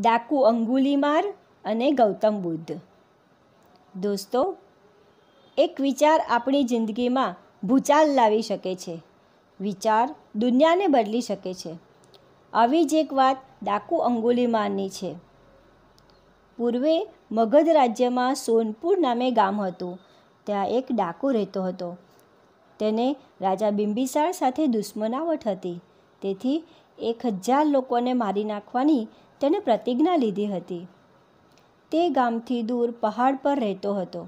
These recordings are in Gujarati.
ડાકુ અંગુલીમાર અને ગૌતમ બુદ્ધ દોસ્તો એક વિચાર આપણી જિંદગીમાં ભૂચાલ લાવી શકે છે વિચાર દુનિયાને બદલી શકે છે આવી જ એક વાત ડાકુ અંગુલીમારની છે પૂર્વે મગધ રાજ્યમાં સોનપુર નામે ગામ હતું ત્યાં એક ડાકુ રહેતો હતો તેને રાજા બિંબિસાર સાથે દુશ્મનાવટ હતી તેથી એક હજાર લોકોને મારી નાખવાની તેણે પ્રતિજ્ઞા લીધી હતી તે ગામથી દૂર પહાડ પર રહેતો હતો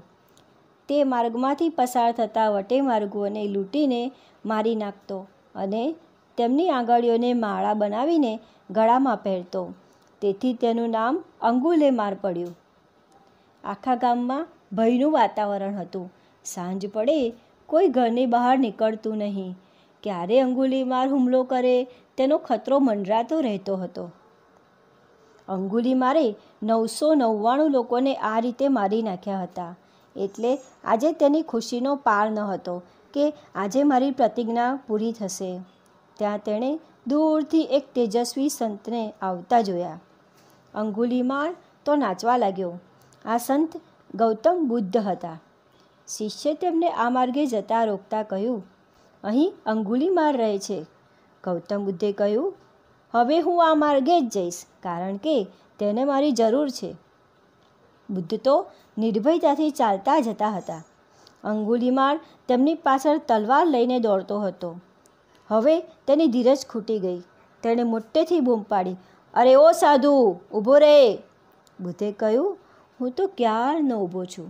તે માર્ગમાંથી પસાર થતા વટે માર્ગોને લૂંટીને મારી નાખતો અને તેમની આંગળીઓને માળા બનાવીને ગળામાં પહેરતો તેથી તેનું નામ અંગુલેમાર પડ્યું આખા ગામમાં ભયનું વાતાવરણ હતું સાંજ પડે કોઈ ઘરની બહાર નીકળતું નહીં ક્યારે અંગુલી માર હુમલો કરે તેનો ખતરો મંડરાતો રહેતો હતો અંગુલી મારે નવસો નવ્વાણું લોકોને આ રીતે મારી નાખ્યા હતા એટલે આજે તેની ખુશીનો પાર ન હતો કે આજે મારી પ્રતિજ્ઞા પૂરી થશે ત્યાં તેણે દૂરથી એક તેજસ્વી સંતને આવતા જોયા અંગુલી અંગુલીમાળ તો નાચવા લાગ્યો આ સંત ગૌતમ બુદ્ધ હતા શિષ્ય તેમને આ માર્ગે જતા રોકતા કહ્યું અહીં અંગુલી માર રહે છે ગૌતમ બુદ્ધે કહ્યું હવે હું આ માર્ગે જ જઈશ કારણ કે તેને મારી જરૂર છે બુદ્ધ તો નિર્ભયતાથી ચાલતા જતા હતા અંગુલીમાળ તેમની પાછળ તલવાર લઈને દોડતો હતો હવે તેની ધીરજ ખૂટી ગઈ તેણે મોટેથી બૂમ પાડી અરે ઓ સાધુ ઊભો રે બુદ્ધે કહ્યું હું તો ક્યારનો ઊભો છું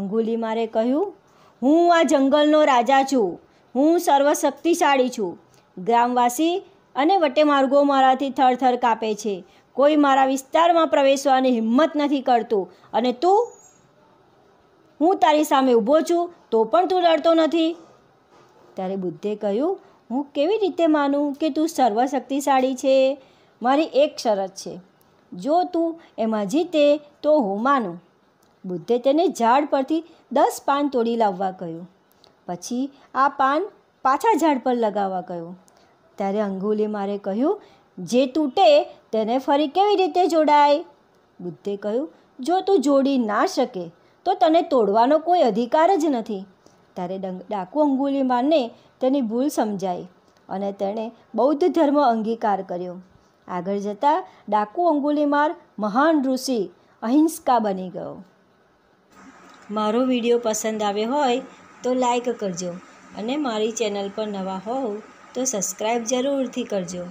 અંગુલીમારે કહ્યું હું આ જંગલનો રાજા છું હું સર્વશક્તિશાળી છું ગ્રામવાસી અને વટેમાર્ગો મારાથી થરથર કાપે છે કોઈ મારા વિસ્તારમાં પ્રવેશવાની હિંમત નથી કરતું અને તું હું તારી સામે ઊભો છું તો પણ તું લડતો નથી ત્યારે બુદ્ધે કહ્યું હું કેવી રીતે માનું કે તું સર્વશક્તિશાળી છે મારી એક શરત છે જો તું એમાં જીતે તો હું માનું બુદ્ધે તેને ઝાડ પરથી દસ પાન તોડી લાવવા કહ્યું પછી આ પાન પાછા ઝાડ પર લગાવવા કહ્યું ત્યારે અંગુલી મારે કહ્યું જે તૂટે તેને ફરી કેવી રીતે જોડાય બુદ્ધે કહ્યું જો તું જોડી ના શકે તો તને તોડવાનો કોઈ અધિકાર જ નથી ત્યારે ડાકુ અંગુલી અંગુલીમારને તેની ભૂલ સમજાઈ અને તેણે બૌદ્ધ ધર્મ અંગીકાર કર્યો આગળ જતાં ડાકુ અંગુલી માર મહાન ઋષિ અહિંસકા બની ગયો મારો વિડીયો પસંદ આવ્યો હોય તો લાઈક કરજો અને મારી ચેનલ પર નવા હોવ તો સબસ્ક્રાઈબ જરૂરથી કરજો